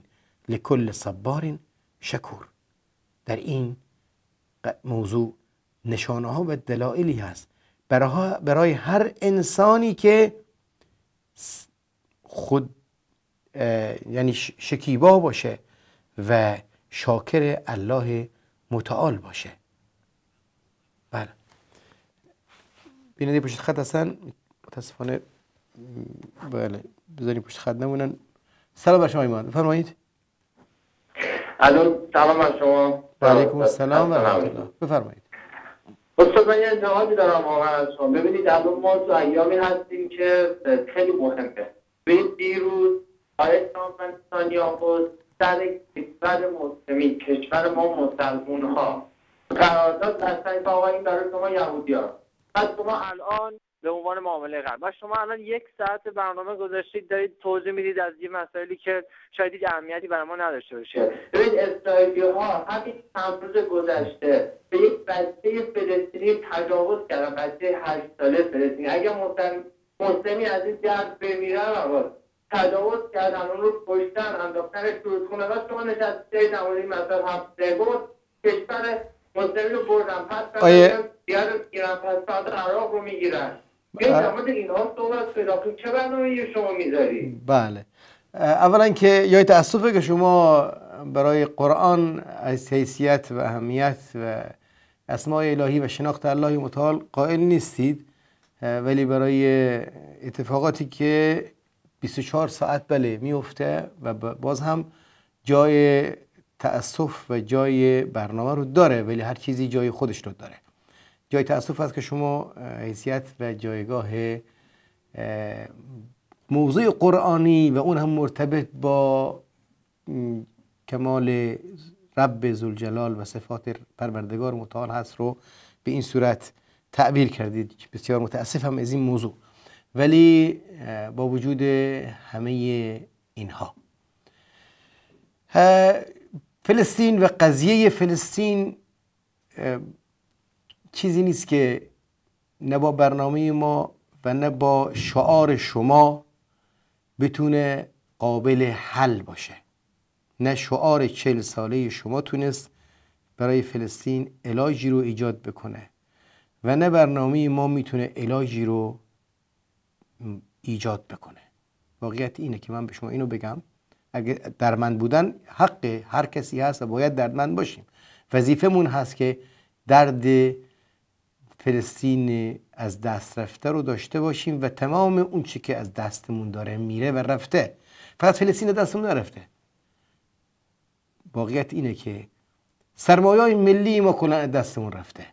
لکل صبار شکور در این موضوع نشانه ها و دلایلی هست برای هر انسانی که خود یعنی شکیبا باشه و شاکر الله متعال باشه بله بینید پشت خط هستن متاسفانه بله بذاریم پشت خط نمونن سلام بر شما ایمان فرمایید الان سلام از شما علیکم السلام و رحمت الله بفرمایید استاد من یه انتقادی دارم واقعا از شما ببینید الان ما تو ایامی هستیم که خیلی مهمه ببینید دیروز آیت نامن سر کشور مسلمی کشور ما مسلمون ها قرارداد بستن که آقایی برای شما یهودی ها پس شما الان به عنوان معامله قرض و شما الان یک ساعت برنامه گذاشتید دارید توضیح میدید از یه مسائلی که شاید اهمیتی برای ما نداشته باشه ببینید اسرائیلی ها همین روز گذشته به یک بچه فلسطینی تجاوز کردن بچه هشت ساله فلسطینی اگه مسلمی از این جرد بمیرن آقا تجاوز کردن اون رو کشتن انداختنش شروع و شما نشسته در این هفته گفت کشور مسلمی رو بردن پس ایران پس عراق رو میگیرن بله. این که شما میذاری؟ بله اولا که یای تأسفه که شما برای قرآن از حیثیت و اهمیت و اسماع الهی و شناخت الله متعال قائل نیستید ولی برای اتفاقاتی که 24 ساعت بله میفته و باز هم جای تأسف و جای برنامه رو داره ولی هر چیزی جای خودش رو داره جای تاسف است که شما حیثیت و جایگاه موضوع قرآنی و اون هم مرتبط با کمال رب زلجلال و صفات پروردگار متعال هست رو به این صورت تعبیر کردید بسیار متاسفم از این موضوع ولی با وجود همه اینها فلسطین و قضیه فلسطین چیزی نیست که نه با برنامه ما و نه با شعار شما بتونه قابل حل باشه نه شعار چل ساله شما تونست برای فلسطین علاجی رو ایجاد بکنه و نه برنامه ما میتونه علاجی رو ایجاد بکنه واقعیت اینه که من به شما اینو بگم اگه من بودن حق هر کسی هست و باید دردمند باشیم وظیفمون هست که درد فلسطین از دست رفته رو داشته باشیم و تمام اون چی که از دستمون داره میره و رفته فقط فلسطین دستمون نرفته واقعیت اینه که سرمایه های ملی ما کلا دستمون رفته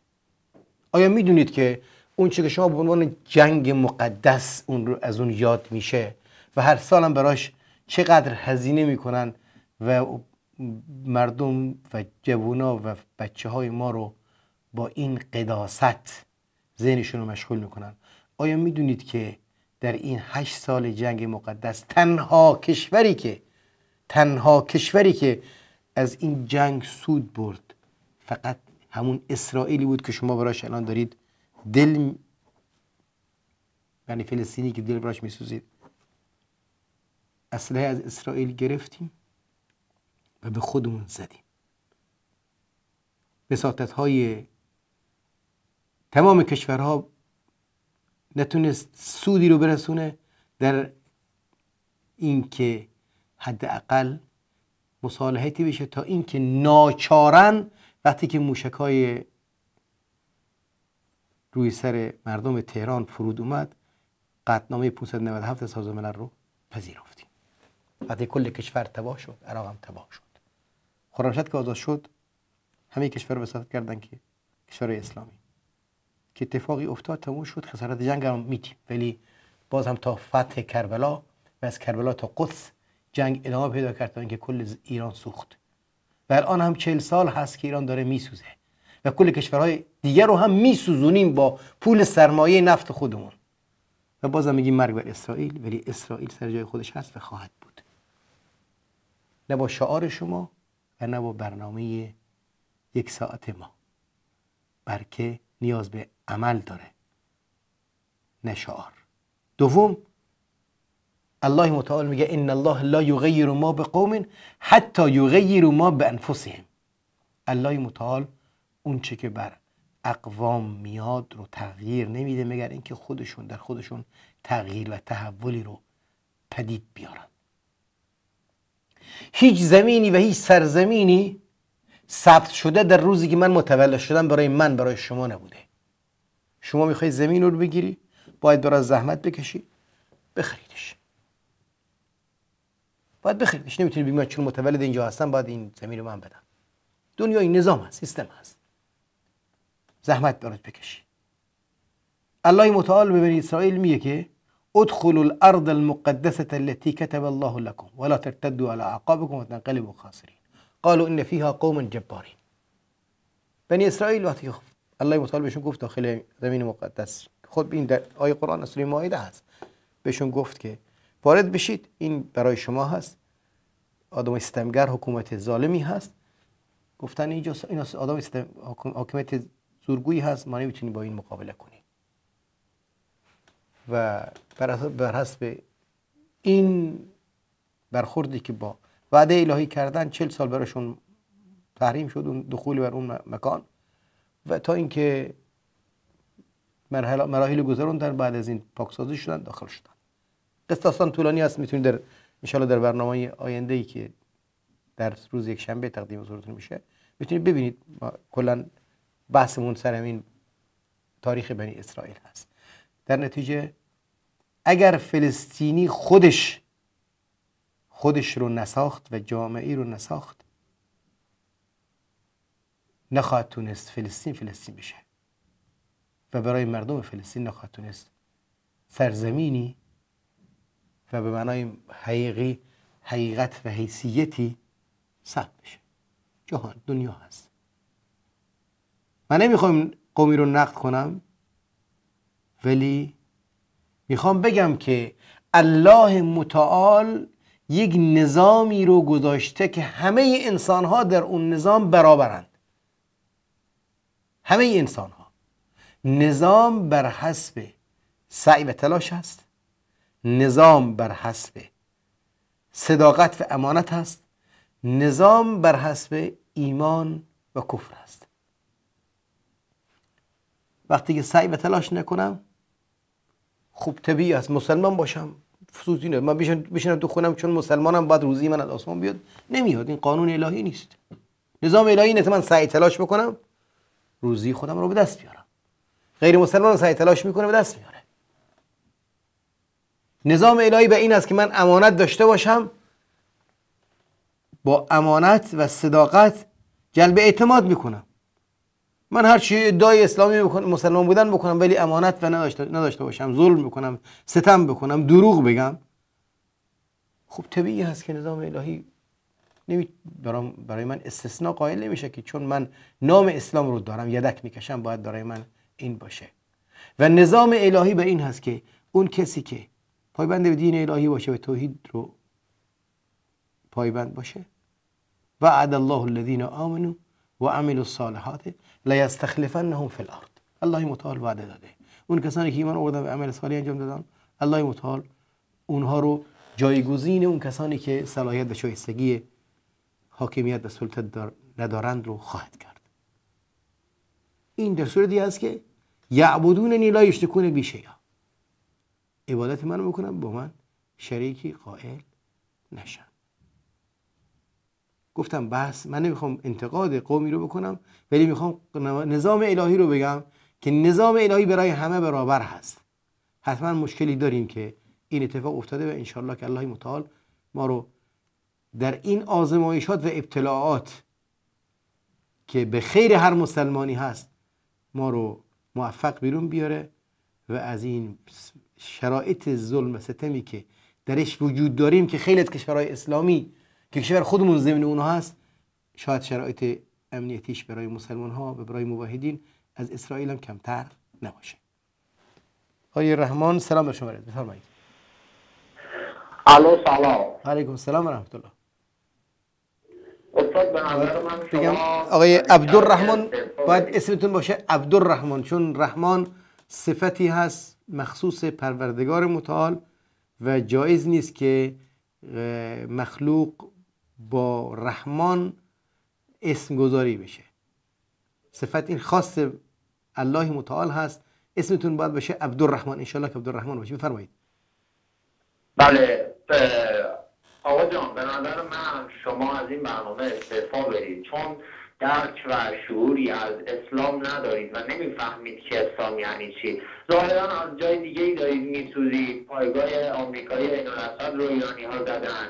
آیا میدونید که اون چی که شما به عنوان جنگ مقدس اون رو از اون یاد میشه و هر هم براش چقدر هزینه میکنن و مردم و جوونا و بچه های ما رو با این قداست ذهنشون رو مشغول میکنن آیا میدونید که در این هشت سال جنگ مقدس تنها کشوری که تنها کشوری که از این جنگ سود برد فقط همون اسرائیلی بود که شما براش الان دارید دل یعنی فلسطینی که دل براش میسوزید اسلحه از اسرائیل گرفتیم و به خودمون زدیم بساطت های تمام کشورها نتونست سودی رو برسونه در اینکه حداقل مصالحتی بشه تا اینکه ناچارن وقتی که موشکای روی سر مردم تهران فرود اومد قطنامه 597 ساز ملل رو پذیرفتیم وقتی کل کشور تباه شد عراق هم تباه شد که آزاد شد همه کشور رو بساط کردن که کشور اسلامی که اتفاقی افتاد تموم شد خسارت جنگ هم میتیم ولی باز هم تا فتح کربلا و از کربلا تا قدس جنگ ادامه پیدا کرد تا اینکه کل ایران سوخت و الان هم چهل سال هست که ایران داره میسوزه و کل کشورهای دیگر رو هم میسوزونیم با پول سرمایه نفت خودمون و هم میگیم مرگ بر اسرائیل ولی اسرائیل سر جای خودش هست و خواهد بود نه با شعار شما و نه با برنامه یک ساعت ما بلکه نیاز به عمل داره نه دوم الله متعال میگه ان الله لا یغیر ما به قوم حتی یغیر ما به انفسهم الله متعال اون چه که بر اقوام میاد رو تغییر نمیده مگر اینکه خودشون در خودشون تغییر و تحولی رو پدید بیارن هیچ زمینی و هیچ سرزمینی ثبت شده در روزی که من متولد شدم برای من برای شما نبوده شما میخوای زمین رو بگیری باید برای زحمت بکشی بخریدش باید بخریدش نمیتونی بگی من چون متولد اینجا هستم باید این زمین رو من بدم دنیا این نظام هست سیستم هست زحمت برات بکشی الله متعال به بنی اسرائیل میگه که ادخلوا الارض المقدسه التي كتب الله لكم ولا ترتدوا على اعقابكم وتنقلبوا خاسرين قالوا ان فيها قوما جبارين بنی اسرائیل وقتی الله متعال بهشون گفت داخل زمین مقدس خود خب این در آیه قرآن از مائده هست بهشون گفت که وارد بشید این برای شما هست آدم ستمگر حکومت ظالمی هست گفتن اینجا این آدم استم... حکومت زورگویی هست ما نمیتونیم با این مقابله کنیم و بر حسب این برخوردی که با وعده الهی کردن چل سال برایشون تحریم شد اون دخول بر اون مکان و تا اینکه مراحل گذروندن بعد از این پاکسازی شدن داخل شدن داستان طولانی است میتونید در ان در برنامه آینده ای که در روز یک شنبه تقدیم حضورتون میشه میتونید ببینید ما کلا بحثمون سر این تاریخ بنی اسرائیل هست در نتیجه اگر فلسطینی خودش خودش رو نساخت و جامعه رو نساخت نخواهد تونست فلسطین فلسطین بشه و برای مردم فلسطین نخواهد تونست سرزمینی و به معنای حقیقی حقیقت و حیثیتی ثبت بشه جهان دنیا هست من نمیخوام قومی رو نقد کنم ولی میخوام بگم که الله متعال یک نظامی رو گذاشته که همه انسان ها در اون نظام برابرند همه انسان ها نظام بر حسب سعی و تلاش هست نظام بر حسب صداقت و امانت هست نظام بر حسب ایمان و کفر است وقتی که سعی و تلاش نکنم خوب طبیعی است مسلمان باشم فسوسی نه من بشینم تو خونم چون مسلمانم باید روزی من از آسمان بیاد نمیاد این قانون الهی نیست نظام الهی اینه من سعی تلاش بکنم روزی خودم رو به دست بیارم غیر مسلمان سعی تلاش میکنه به دست میاره نظام الهی به این است که من امانت داشته باشم با امانت و صداقت جلب اعتماد میکنم من هر چی ادعای اسلامی بکنم مسلمان بودن بکنم ولی امانت و نداشته باشم ظلم بکنم ستم بکنم دروغ بگم خب طبیعی هست که نظام الهی برای من استثناء قائل نمیشه که چون من نام اسلام رو دارم یدک میکشم باید برای من این باشه و نظام الهی به این هست که اون کسی که پایبند به دین الهی باشه به توحید رو پایبند باشه وعد الله الذين آمنوا و عملوا الصالحات يستخلفنهم في الارض الله متعال وعده داده اون کسانی که ایمان آوردن و عمل صالح انجام دادن الله متعال اونها رو جایگزین اون کسانی که صلاحیت و شایستگی حاکمیت و سلطت ندارند رو خواهد کرد این در صورتی است که یعبدون نیلا یشتکون بیشه یا عبادت من بکنم با من شریکی قائل نشن گفتم بس من نمیخوام انتقاد قومی رو بکنم ولی میخوام نظام الهی رو بگم که نظام الهی برای همه برابر هست حتما مشکلی داریم که این اتفاق افتاده و انشالله که الله متعال ما رو در این آزمایشات و ابتلاعات که به خیر هر مسلمانی هست ما رو موفق بیرون بیاره و از این شرایط ظلم و ستمی که درش وجود داریم که خیلی از کشورهای اسلامی که کشور خودمون زمین اونها هست شاید شرایط امنیتیش برای مسلمان ها و برای موحدین از اسرائیل هم کمتر نباشه آقای رحمان سلام بر شما بفرمایید الو سلام علیکم السلام و رحمت الله استاد نظر آقای عبدالرحمن خب. باید اسمتون باشه عبدالرحمن چون رحمان صفتی هست مخصوص پروردگار متعال و جایز نیست که مخلوق با رحمان اسم گذاری بشه صفت این خاص الله متعال هست اسمتون باید بشه عبدالرحمن انشالله که عبدالرحمن باشه بفرمایید بله آقا جان به نظر من شما از این برنامه استعفا برید چون درک و شعوری از اسلام ندارید و نمیفهمید که اسلام یعنی چی ظاهرا از جای دیگه ای دارید میسوزید پایگاه آمریکایی عینالاسد رو ایرانی ها زدن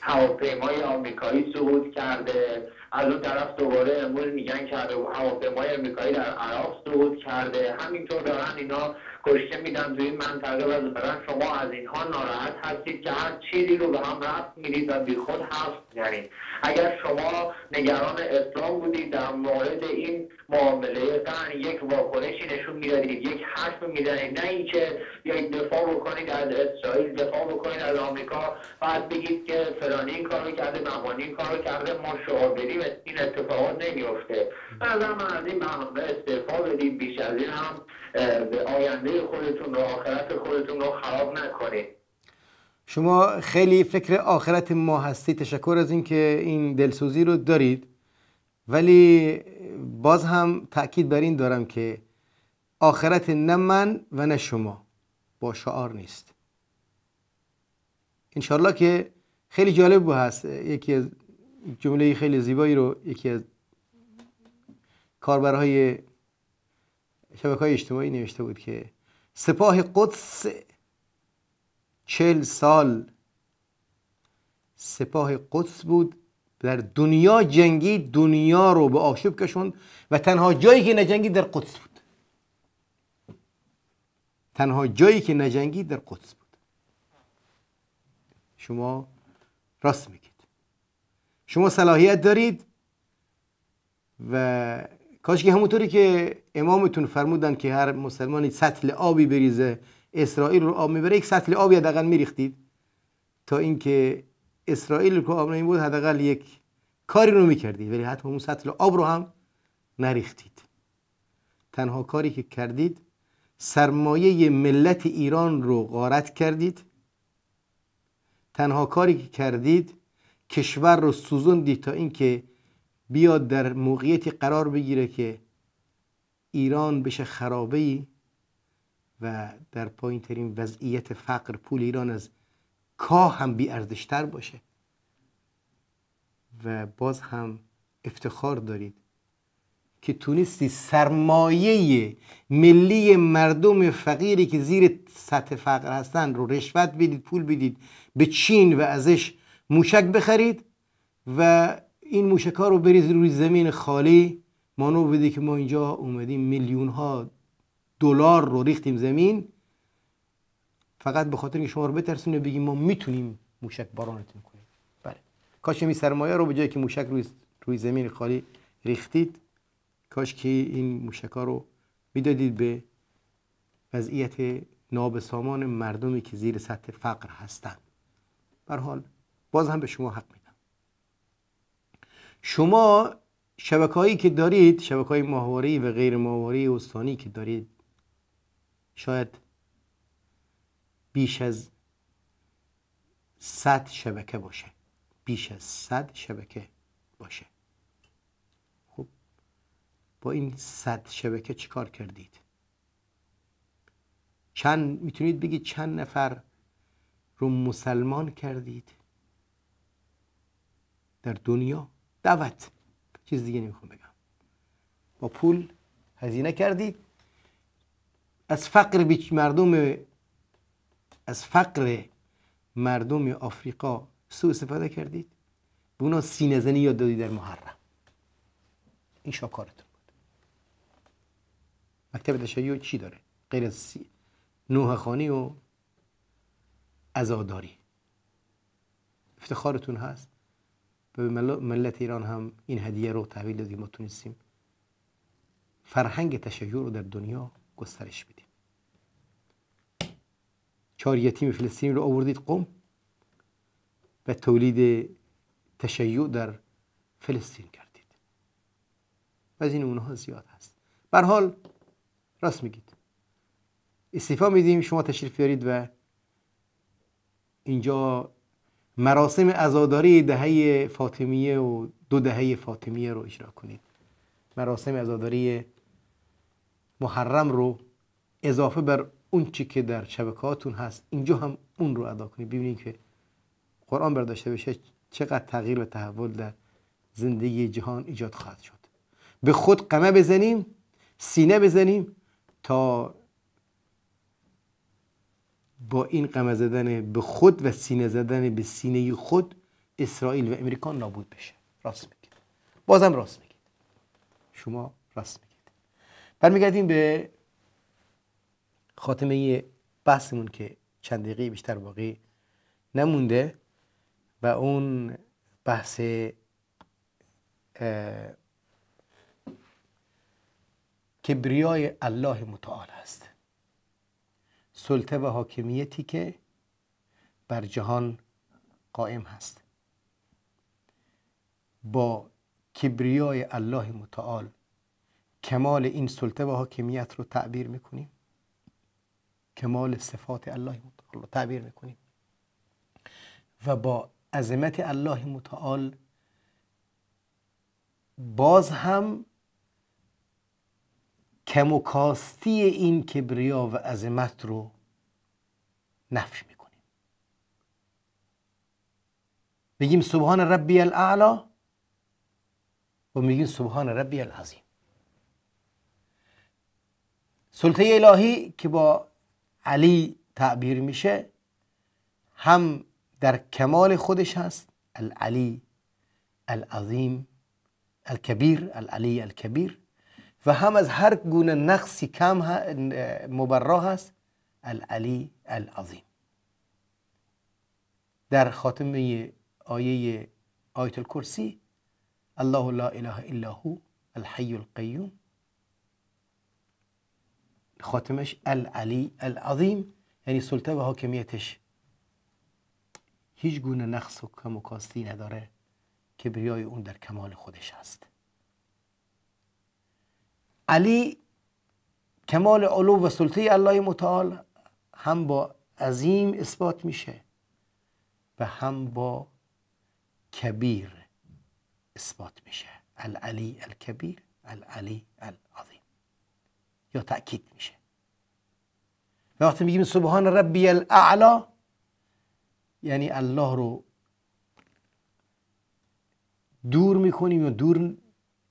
هواپیمای آمریکایی سقوط کرده از اون طرف دوباره امروز میگن که هواپیمای آمریکایی در عراق سقوط کرده همینطور دارن اینا کشته میدن تو این منطقه و برن شما از اینها ناراحت هستید که هر چیزی رو به هم رفت میدید و خود حرف میزنید اگر شما نگران اسلام بودید در مورد این معامله قرن یک واکنشی نشون میدادید یک حرف میزنید نه اینکه یک دفاع بکنید از اسرائیل دفاع بکنید از آمریکا بعد بگید که فلانی این کارو کرده بهمانی این کارو کرده ما شعار بدیم این اتفاقات نمیفته از من این برنامه استعفا بدید بیش از این هم به آینده خودتون آخرت خودتون رو خراب نکنید شما خیلی فکر آخرت ما هستی تشکر از اینکه این دلسوزی رو دارید ولی باز هم تاکید بر این دارم که آخرت نه من و نه شما با شعار نیست انشالله که خیلی جالب بود هست یکی از جمله خیلی زیبایی رو یکی از کاربرهای شبکه های اجتماعی نوشته بود که سپاه قدس چل سال سپاه قدس بود در دنیا جنگی دنیا رو به آشوب کشوند و تنها جایی که نجنگی در قدس بود تنها جایی که نجنگی در قدس بود شما راست میگید شما صلاحیت دارید و کاش که همونطوری که امامتون فرمودن که هر مسلمانی سطل آبی بریزه اسرائیل رو آب میبره یک سطل آبی حداقل میریختید تا اینکه اسرائیل رو آب نمیبود بود حداقل یک کاری رو میکردید ولی حتی اون سطل آب رو هم نریختید تنها کاری که کردید سرمایه ملت ایران رو غارت کردید تنها کاری که کردید کشور رو سوزوندید تا اینکه بیاد در موقعیتی قرار بگیره که ایران بشه خرابه ای و در پایین ترین وضعیت فقر پول ایران از کاه هم بی ارزشتر باشه و باز هم افتخار دارید که تونستی سرمایه ملی مردم فقیری که زیر سطح فقر هستن رو رشوت بدید پول بدید به چین و ازش موشک بخرید و این موشکا رو بریز روی زمین خالی مانو بده که ما اینجا اومدیم میلیون ها دلار رو ریختیم زمین فقط به خاطر اینکه شما رو بترسونه بگیم ما میتونیم موشک بارانتون کنیم بله کاش این سرمایه رو به جایی که موشک روی, روی زمین خالی ریختید کاش که این موشک ها رو میدادید به وضعیت نابسامان مردمی که زیر سطح فقر هستند بر حال باز هم به شما حق شما هایی که دارید شبکه های و غیر محوری استانی که دارید شاید بیش از 100 شبکه باشه بیش از 100 شبکه باشه خب با این 100 شبکه چیکار کردید چند میتونید بگید چند نفر رو مسلمان کردید در دنیا دعوت چیز دیگه نمیخوام بگم با پول هزینه کردید از فقر بیچ مردم از فقر مردم آفریقا سو استفاده کردید به اونا سینه یاد دادی در محرم این شاکارتون بود مکتب تشیع چی داره غیر از سی... نوح خانی و ازاداری افتخارتون هست به ملت ایران هم این هدیه رو تحویل دادیم و تونستیم فرهنگ تشیع رو در دنیا گسترش بدیم چهار یتیم فلسطینی رو آوردید قوم و تولید تشیع در فلسطین کردید و از این اونها زیاد هست حال راست میگید استیفا میدیم شما تشریف بیارید و اینجا مراسم ازاداری دهه فاطمیه و دو دهه فاطمیه رو اجرا کنید مراسم ازاداری محرم رو اضافه بر اون چی که در شبکاتون هست اینجا هم اون رو ادا کنید ببینید که قرآن برداشته بشه چقدر تغییر و تحول در زندگی جهان ایجاد خواهد شد به خود قمه بزنیم سینه بزنیم تا با این قمه زدن به خود و سینه زدن به سینه خود اسرائیل و امریکا نابود بشه راست میگید بازم راست میگید شما راست میگید برمیگردیم به خاتمه بحثمون که چند دقیقه بیشتر باقی نمونده و اون بحث کبریای الله متعال است سلطه و حاکمیتی که بر جهان قائم هست با کبریای الله متعال کمال این سلطه و حاکمیت رو تعبیر میکنیم کمال صفات الله متعال رو تعبیر میکنیم و با عظمت الله متعال باز هم کم و کاستی این کبریا و عظمت رو نفی میکنیم میگیم سبحان ربی الاعلا و میگیم سبحان ربی العظیم سلطه الهی که با علی تعبیر میشه هم در کمال خودش هست العلی العظیم الکبیر العلی الکبیر و هم از هر گونه نقصی کم مبرا هست العلی العظیم در خاتمه آیه آیت الکرسی الله لا اله الا هو الحی القیوم خاتمش العلی العظیم یعنی سلطه و حاکمیتش هیچ گونه نقص و کم و کاستی نداره کبریای اون در کمال خودش هست علی کمال علو و سلطه الله متعال هم با عظیم اثبات میشه و هم با کبیر اثبات میشه العلی الکبیر العلی العظیم یا تأکید میشه و وقتی میگیم سبحان ربی الاعلا یعنی الله رو دور میکنیم یا دور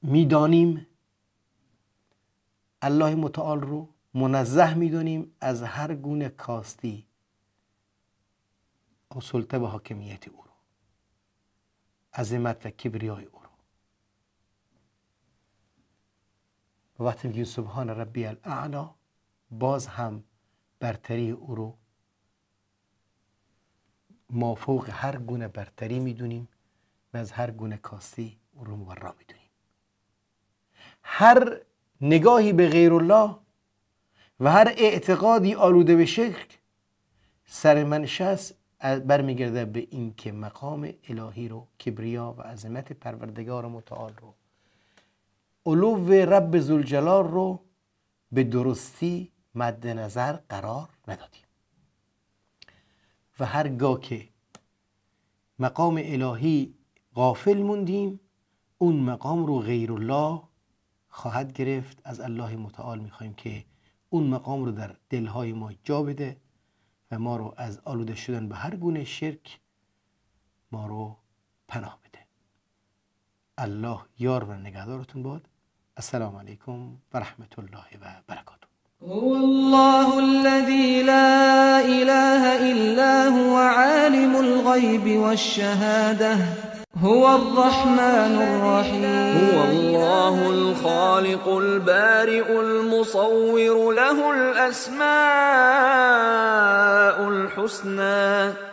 میدانیم الله متعال رو منزه میدانیم از هر گونه کاستی و سلطه و حاکمیت او رو عظمت و کبریای او رو وقتی میگیم سبحان ربی الاعلا باز هم برتری او رو ما فوق هر گونه برتری میدونیم و از هر گونه کاستی او رو مورا میدونیم هر نگاهی به غیر الله و هر اعتقادی آلوده به شکل سر منشه برمیگرده به این که مقام الهی رو کبریا و عظمت پروردگار متعال رو علو رب زلجلال رو به درستی مد نظر قرار ندادیم و هرگاه که مقام الهی غافل موندیم اون مقام رو غیر الله خواهد گرفت از الله متعال میخوایم که اون مقام رو در دلهای ما جا بده ما رو از آلوده شدن به هر گونه شرک ما رو پناه بده الله یار و نگهدارتون باد السلام علیکم و رحمت الله و برکاته هو الله الذی لا هو عالم هو الرحمن الرحيم هو الله الخالق البارئ المصور له الأسماء الحسنى